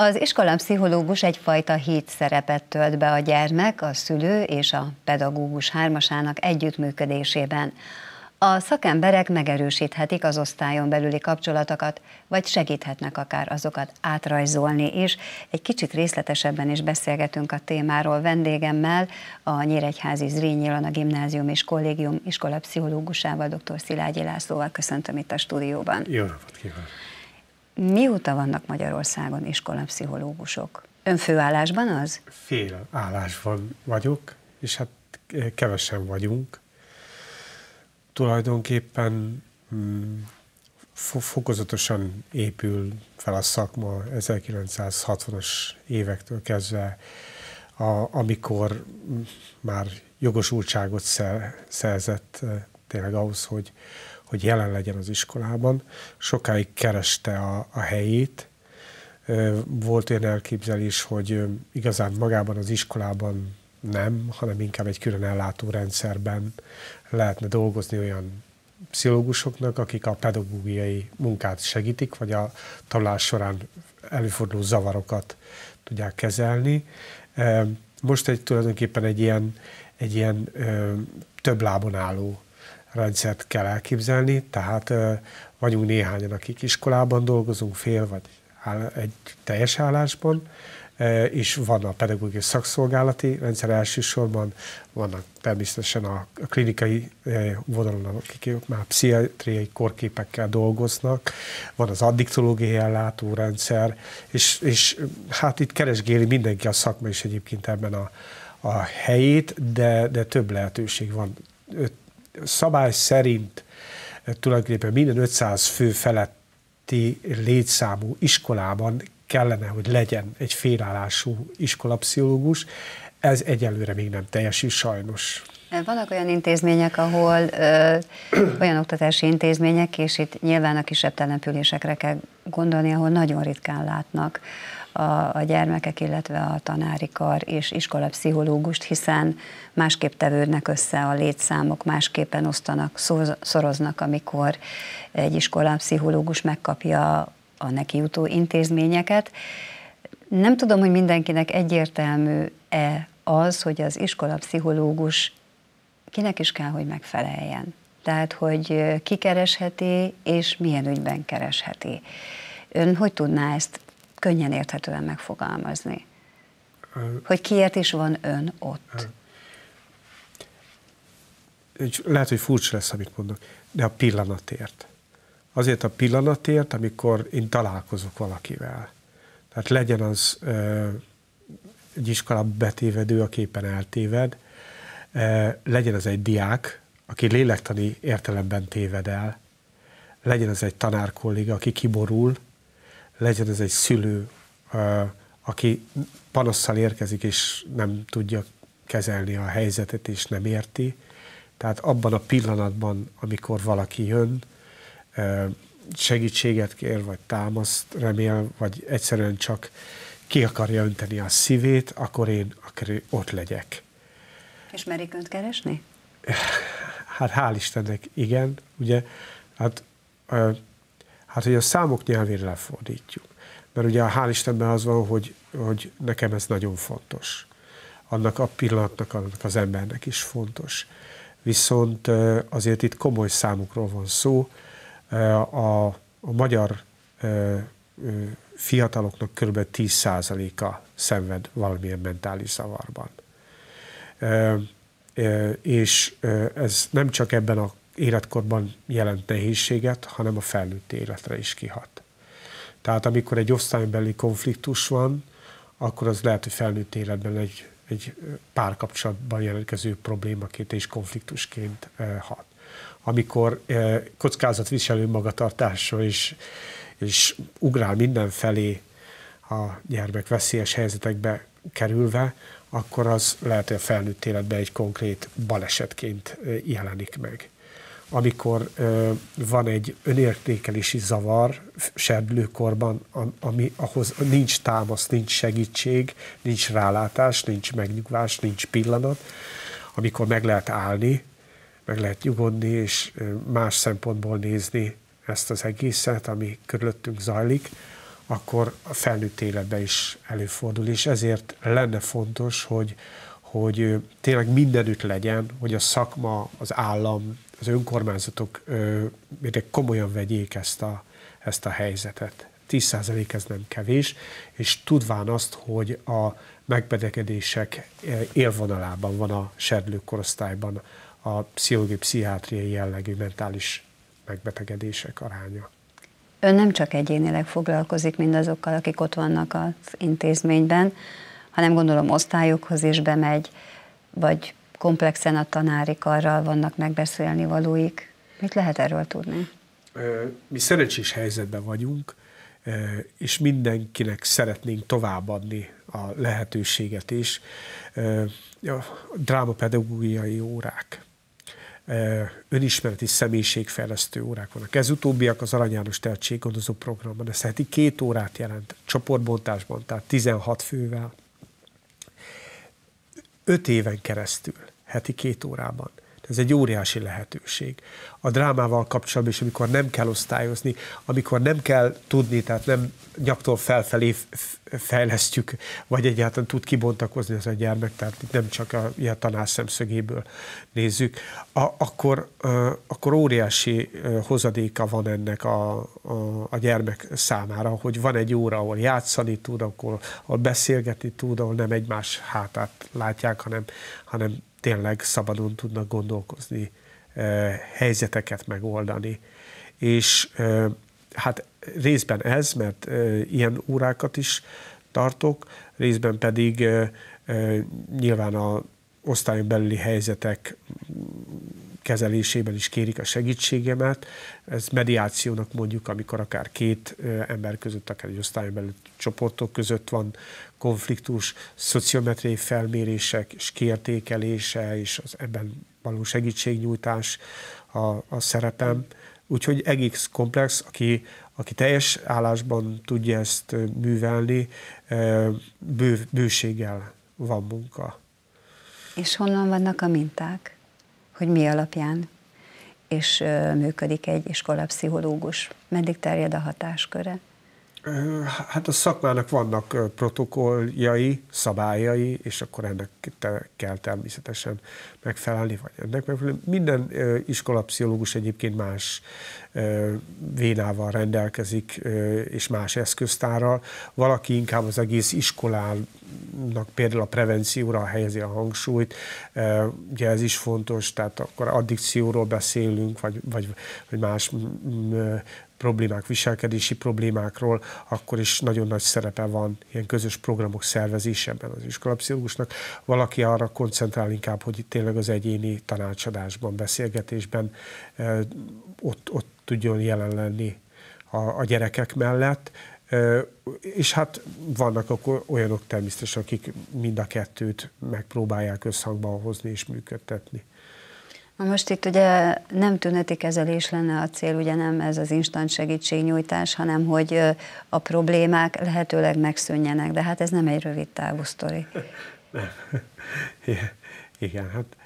Az iskola pszichológus egyfajta hét szerepet tölt be a gyermek, a szülő és a pedagógus hármasának együttműködésében. A szakemberek megerősíthetik az osztályon belüli kapcsolatokat, vagy segíthetnek akár azokat átrajzolni is. Egy kicsit részletesebben is beszélgetünk a témáról vendégemmel, a Nyíregyházi Zrínyi a Gimnázium és Kollégium iskola pszichológusával, dr. Szilágyi Lászlóval köszöntöm itt a stúdióban. Jó napot kívánok! mióta vannak Magyarországon iskolapszichológusok? főállásban az? Fél állásban vagyok, és hát kevesen vagyunk. Tulajdonképpen mm, fokozatosan épül fel a szakma 1960-as évektől kezdve, a, amikor már jogosultságot szerzett eh, tényleg ahhoz, hogy, hogy jelen legyen az iskolában. Sokáig kereste a, a helyét. Volt olyan elképzelés, hogy igazán magában az iskolában nem, hanem inkább egy külön ellátó rendszerben lehetne dolgozni olyan pszichológusoknak, akik a pedagógiai munkát segítik, vagy a tanulás során előforduló zavarokat tudják kezelni. Most egy tulajdonképpen egy ilyen, egy ilyen több lábon álló rendszert kell elképzelni, tehát vagyunk néhányan, akik iskolában dolgozunk, fél vagy egy teljes állásban, és van a pedagógiai szakszolgálati rendszer elsősorban, vannak természetesen a klinikai vonalon, akik már pszichiátriai korképekkel dolgoznak, van az addiktológiai ellátórendszer, és, és hát itt keresgéli mindenki a szakma is egyébként ebben a, a helyét, de, de több lehetőség van szabály szerint eh, tulajdonképpen minden 500 fő feletti létszámú iskolában kellene, hogy legyen egy félállású iskolapszichológus. Ez egyelőre még nem teljesül sajnos. Eh, vannak olyan intézmények, ahol ö, eh, olyan oktatási intézmények, és itt nyilván a kisebb településekre kell gondolni, ahol nagyon ritkán látnak a, a gyermekek, illetve a tanári kar és iskolapszichológust, hiszen másképp tevődnek össze a létszámok, másképpen osztanak, szoroznak, amikor egy iskolapszichológus megkapja a neki jutó intézményeket. Nem tudom, hogy mindenkinek egyértelmű-e az, hogy az iskolapszichológus kinek is kell, hogy megfeleljen. Tehát, hogy ki keresheti, és milyen ügyben keresheti. Ön hogy tudná ezt könnyen érthetően megfogalmazni. Hogy kiért is van ön ott? Lehet, hogy furcsa lesz, amit mondok, de a pillanatért. Azért a pillanatért, amikor én találkozok valakivel. Tehát legyen az egy iskolába betévedő, aki éppen eltéved, legyen az egy diák, aki lélektani értelemben téved el, legyen az egy tanárkolléga, aki kiborul, legyen ez egy szülő, aki panasszal érkezik, és nem tudja kezelni a helyzetet, és nem érti. Tehát abban a pillanatban, amikor valaki jön, segítséget kér, vagy támaszt remél, vagy egyszerűen csak ki akarja önteni a szívét, akkor én akkor ott legyek. És merik önt keresni? Hát hál' Istennek, igen. Ugye, hát hát hogy a számok nyelvén lefordítjuk. Mert ugye a hál' Istenben az van, hogy, hogy nekem ez nagyon fontos. Annak a pillanatnak, annak az embernek is fontos. Viszont azért itt komoly számokról van szó. A, a magyar fiataloknak kb. 10%-a szenved valamilyen mentális zavarban. És ez nem csak ebben a életkorban jelent nehézséget, hanem a felnőtt életre is kihat. Tehát amikor egy osztálybeli konfliktus van, akkor az lehet, hogy felnőtt életben egy, egy párkapcsolatban jelentkező problémaként és konfliktusként eh, hat. Amikor eh, kockázatviselő magatartásra is, és ugrál mindenfelé a gyermek veszélyes helyzetekbe kerülve, akkor az lehet, hogy a felnőtt életben egy konkrét balesetként eh, jelenik meg amikor ö, van egy önértékelési zavar serdülőkorban, ami ahhoz nincs támasz, nincs segítség, nincs rálátás, nincs megnyugvás, nincs pillanat, amikor meg lehet állni, meg lehet nyugodni, és más szempontból nézni ezt az egészet, ami körülöttünk zajlik, akkor a felnőtt életben is előfordul, és ezért lenne fontos, hogy, hogy tényleg mindenütt legyen, hogy a szakma, az állam, az önkormányzatok mire komolyan vegyék ezt a, ezt a helyzetet. 10% ez nem kevés, és tudván azt, hogy a megbetegedések élvonalában van a korosztályban a pszichológiai, pszichiátriai jellegű mentális megbetegedések aránya. Ön nem csak egyénileg foglalkozik mindazokkal, akik ott vannak az intézményben, hanem gondolom osztályokhoz is bemegy, vagy komplexen a tanári karral vannak megbeszélni valóik. Mit lehet erről tudni? Mi szerencsés helyzetben vagyunk, és mindenkinek szeretnénk továbbadni a lehetőséget is. A drámapedagógiai órák, önismereti személyiségfejlesztő órák vannak. Ez utóbbiak az Arany János Tehetséggondozó Programban, ez heti két órát jelent csoportbontásban, tehát 16 fővel öt éven keresztül, heti két órában. Ez egy óriási lehetőség. A drámával kapcsolatban is, amikor nem kell osztályozni, amikor nem kell tudni, tehát nem nyaktól felfelé fejlesztjük, vagy egyáltalán tud kibontakozni ez a gyermek, tehát itt nem csak a, a tanár szemszögéből nézzük, a, akkor, a, akkor óriási hozadéka van ennek a, a, a gyermek számára, hogy van egy óra, ahol játszani tud, akkor ahol beszélgetni tud, ahol nem egymás hátát látják, hanem, hanem tényleg szabadon tudnak gondolkozni, eh, helyzeteket megoldani. És eh, hát részben ez, mert eh, ilyen órákat is tartok, részben pedig nyilván a osztályon belüli helyzetek kezelésében is kérik a segítségemet. Ez mediációnak mondjuk, amikor akár két ember között, akár egy osztályon belül csoportok között van konfliktus, szociometriai felmérések és kiértékelése, és az ebben való segítségnyújtás a, a szerepem. Úgyhogy egész komplex, aki, aki teljes állásban tudja ezt művelni, bő, bőséggel van munka. És honnan vannak a minták? hogy mi alapján, és működik egy iskolapszichológus. Meddig terjed a hatásköre? Hát a szakmának vannak protokolljai, szabályai, és akkor ennek kell természetesen megfelelni, vagy ennek megfelelni. Minden iskolapszichológus egyébként más vénával rendelkezik, és más eszköztárral. Valaki inkább az egész iskolának például a prevencióra helyezi a hangsúlyt, ugye ez is fontos, tehát akkor addikcióról beszélünk, vagy, vagy, vagy más problémák, viselkedési problémákról, akkor is nagyon nagy szerepe van ilyen közös programok szervezésében az iskolapszichológusnak. Valaki arra koncentrál inkább, hogy tényleg az egyéni tanácsadásban, beszélgetésben ott, ott tudjon jelen lenni a, a gyerekek mellett. És hát vannak akkor olyanok természetesen, akik mind a kettőt megpróbálják összhangba hozni és működtetni. Na most itt ugye nem tüneti kezelés lenne a cél, ugye nem ez az instant segítségnyújtás, hanem hogy a problémák lehetőleg megszűnjenek, de hát ez nem egy rövid távú sztori. Nem. Igen, hát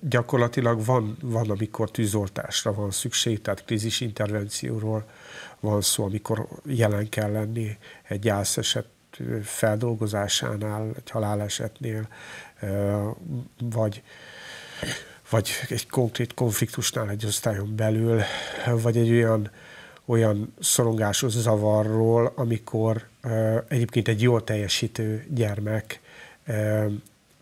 gyakorlatilag van, van, amikor tűzoltásra van szükség, tehát krízis intervencióról van szó, amikor jelen kell lenni egy gyászeset feldolgozásánál, egy halálesetnél, vagy vagy egy konkrét konfliktusnál egy osztályon belül, vagy egy olyan, olyan szorongásos zavarról, amikor egyébként egy jól teljesítő gyermek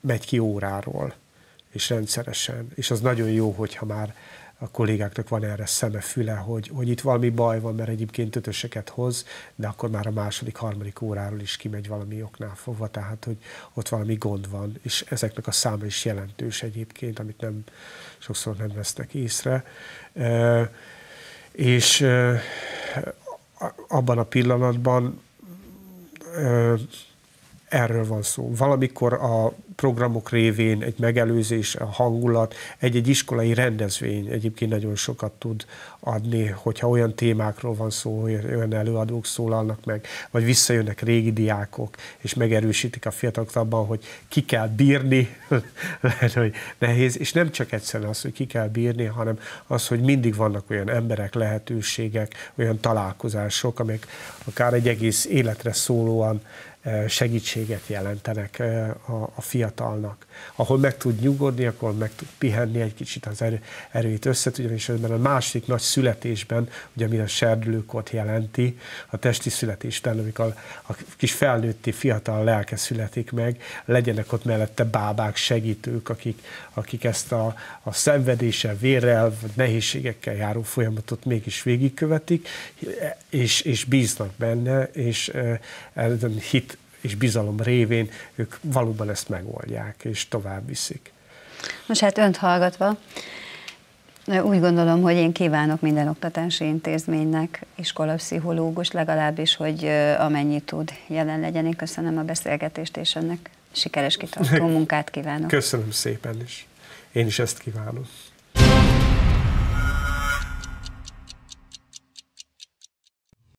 megy ki óráról, és rendszeresen. És az nagyon jó, hogyha már a kollégáknak van erre szeme, füle, hogy, hogy itt valami baj van, mert egyébként ötöseket hoz, de akkor már a második, harmadik óráról is kimegy valami oknál fogva, tehát hogy ott valami gond van, és ezeknek a száma is jelentős egyébként, amit nem sokszor nem vesznek észre. E, és e, abban a pillanatban e, Erről van szó. Valamikor a programok révén egy megelőzés, a hangulat, egy-egy iskolai rendezvény egyébként nagyon sokat tud adni, hogyha olyan témákról van szó, hogy olyan előadók szólalnak meg, vagy visszajönnek régi diákok, és megerősítik a fiatalokat abban, hogy ki kell bírni, lehet, hogy nehéz, és nem csak egyszerűen az, hogy ki kell bírni, hanem az, hogy mindig vannak olyan emberek, lehetőségek, olyan találkozások, amik akár egy egész életre szólóan segítséget jelentenek a, fiatalnak. Ahol meg tud nyugodni, akkor meg tud pihenni egy kicsit az erő, erőit össze, ugyanis mert a másik nagy születésben, ugye ami a serdülőkot jelenti, a testi születésben, amikor a kis felnőtti fiatal lelke születik meg, legyenek ott mellette bábák, segítők, akik, akik ezt a, a szenvedéssel, vérrel, nehézségekkel járó folyamatot mégis végigkövetik, és, és bíznak benne, és ezen hit és bizalom révén ők valóban ezt megoldják, és tovább viszik. Most hát önt hallgatva, úgy gondolom, hogy én kívánok minden oktatási intézménynek iskolapszichológus legalábbis, hogy amennyit tud jelen legyen. Én köszönöm a beszélgetést, és önnek sikeres kitartó munkát kívánok. Köszönöm szépen is. Én is ezt kívánom.